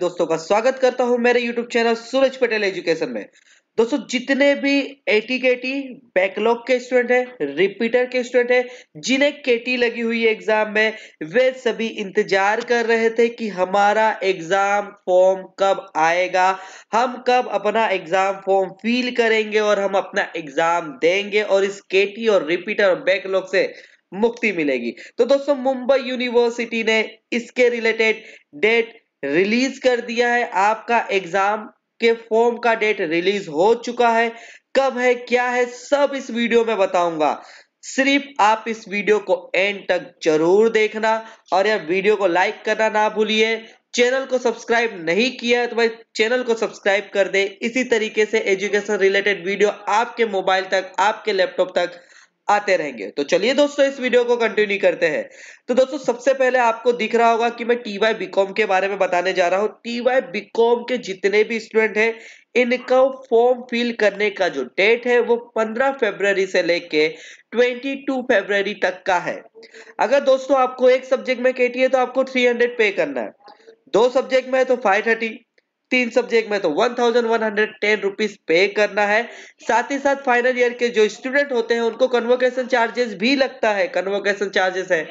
दोस्तों का स्वागत करता हूं मेरे YouTube channel Suraj Patel education में दोस्तों जितने भी एटी के टी बैकलॉग के स्टूडेंट हैं रिपीटर के स्टूडेंट हैं जिन्हें केटी लगी हुई है एग्जाम में वे सभी इंतजार कर रहे थे कि हमारा एग्जाम फॉर्म कब आएगा हम कब अपना एग्जाम फॉर्म फिल करेंगे और हम अपना एग्जाम देंगे और इस केटी और रिपीटर और बैकलॉग से मुक्ति मिलेगी तो दोस्तों मुंबई यूनिवर्सिटी ने इसके रिलेटेड डेट रिलीज कर दिया है आपका एग्जाम के फॉर्म का डेट रिलीज हो चुका है कब है क्या है सब इस वीडियो में बताऊंगा सिर्फ आप इस वीडियो को एंड तक जरूर देखना और यार वीडियो को लाइक करना ना भूलिए चैनल को सब्सक्राइब नहीं किया है तो भाई चैनल को सब्सक्राइब कर दे इसी तरीके से एजुकेशन रिलेटेड वीडियो आपके मोबाइल तक आपके लैपटॉप तक आते रहेंगे तो चलिए दोस्तों इस वीडियो को कंटिन्यू करते हैं तो दोस्तों सबसे पहले आपको दिख रहा होगा कि मैं टी वाई बीकॉम के बारे में बताने जा रहा हूं टी वाई बीकॉम के जितने भी स्टूडेंट हैं इनका फॉर्म फिल करने का जो डेट है वो 15 फरवरी से लेके 22 फरवरी तक का है अगर दोस्तों आपको एक सब्जेक्ट में कहती है तो आपको थ्री पे करना है दो सब्जेक्ट में है तो थर्टी तीन सब्जेक्ट में तो one thousand one hundred ten rupees pay करना है साथ ही साथ फाइनल ईयर के जो स्टूडेंट होते हैं उनको कन्वोकेशन चार्जेस भी लगता है कन्वोकेशन चार्जेस है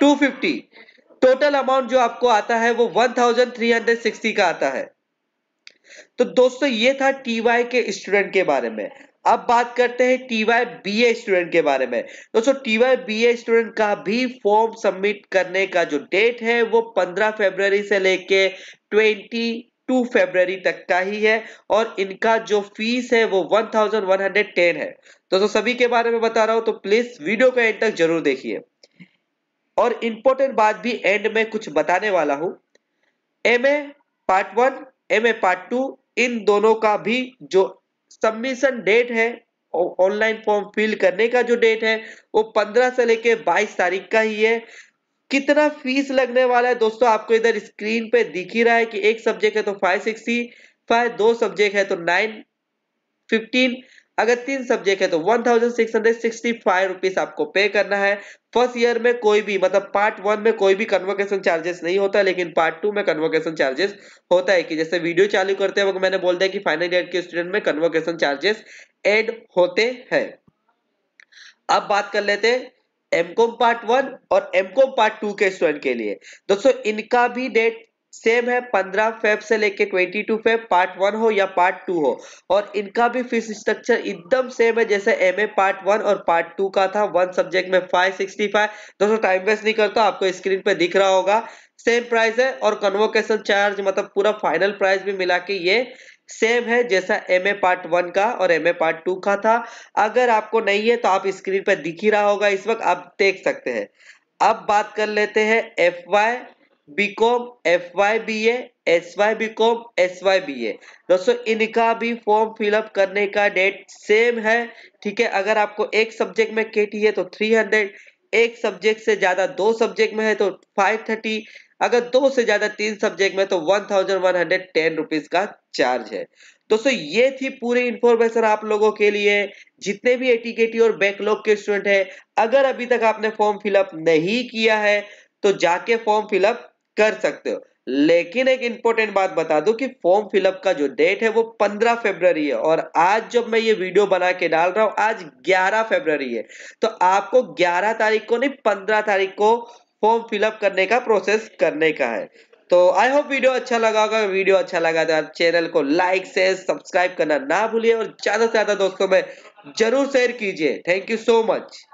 टू फिफ्टी टोटल अमाउंट जो आपको आता है वो one thousand three hundred sixty का आता है तो दोस्तों ये था टीवाई के स्टूडेंट के बारे में अब बात करते हैं टीवाई बीए स्टूडेंट के बारे में दोस्तों टीवाई बीए स्टूडेंट का भी फॉर्म सबमिट करने का जो डेट है वो 15 फरवरी से लेके 20 टू फेब्रवरी तक का ही है और इनका जो फीस है वो 1110 है दोस्तों सभी के बारे में बता रहा हूं तो प्लीज वीडियो को एंड तक जरूर देखिए और इंपॉर्टेंट बात भी एंड में कुछ बताने वाला हूं M A part one M A part two इन दोनों का भी जो सबमिशन डेट है ऑनलाइन फॉर्म फिल करने का जो डेट है वो 15 से लेके 22 तारीख का ही है कितना फीस लगने वाला है दोस्तों आपको इधर स्क्रीन पे दिख ही रहा है कि एक सब्जेक्ट है तो फाइव सिक्सटी फाइव दो सब्जेक्ट है तो नाइन फिफ्टीन अगर तीन सब्जेक्ट है तो one thousand six hundred sixty five rupees आपको पे करना है फर्स्ट ईयर में कोई भी मतलब पार्ट वन में कोई भी कन्वोकेशन चार्जेस नहीं होता लेकिन पार्ट टू में कन्वोकेशन चार्जेस होता है कि जैसे वीडियो चालू करते वक्त मैंने बोल दिया कि फाइनल ईयर के स्टूडेंट में कन्वोकेशन चार्जेस एड होते हैं अब बात कर लेते हैं एमकॉम पार्ट वन और एमकॉम पार्ट टू के स्टूडेंट के लिए दोस्तों इनका भी डेट सेम है पंद्रह फेब से लेके twenty two Feb part one हो या पार्ट टू हो और इनका भी फीस स्ट्रक्चर एकदम सेम है जैसे एम ए पार्ट वन और पार्ट टू का था वन सब्जेक्ट में फाइव सिक्सटी फाइव दोस्तों टाइम वेस्ट नहीं करता आपको स्क्रीन पे दिख रहा होगा सेम प्राइस है और कन्वोकेशन चार्ज मतलब पूरा फाइनल प्राइस भी मिला के ये सेम है जैसा एम ए पार्ट वन का और एम ए पार्ट टू का था अगर आपको नहीं है तो आप स्क्रीन पर दिख ही रहा होगा इस वक्त आप देख सकते हैं अब बात कर लेते हैं F Y B Com F Y B S Y B Com S Y B A दोस्तों इनका भी फॉर्म फिलअप करने का डेट सेम है ठीक है अगर आपको एक सब्जेक्ट में के टी है तो थ्री हंड्रेड एक सब्जेक्ट से ज्यादा दो सब्जेक्ट में है तो फाइव थर्टी अगर दो से ज्यादा तीन सब्जेक्ट में तो one thousand one hundred ten rupees का चार्ज है दोस्तों ये थी पूरी इंफॉर्मेशन आप लोगों के लिए जितने भी एटीकेटी और बैकलॉग के स्टूडेंट हैं अगर अभी तक आपने फॉर्म फिलअप नहीं किया है तो जाके फॉर्म फिलअप कर सकते हो लेकिन एक इंपॉर्टेंट बात बता दूं कि फॉर्म फिलअप का जो डेट है वो 15 फरवरी है और आज जब मैं ये वीडियो बना के डाल रहा हूं आज 11 फरवरी है तो आपको 11 तारीख को नहीं 15 तारीख को फॉर्म फिलअप करने का प्रोसेस करने का है तो आई होप वीडियो अच्छा लगा होगा वीडियो अच्छा लगा तो चैनल को लाइक से सब्सक्राइब करना ना भूलिए और ज्यादा से ज्यादा दोस्तों में जरूर शेयर कीजिए थैंक यू सो मच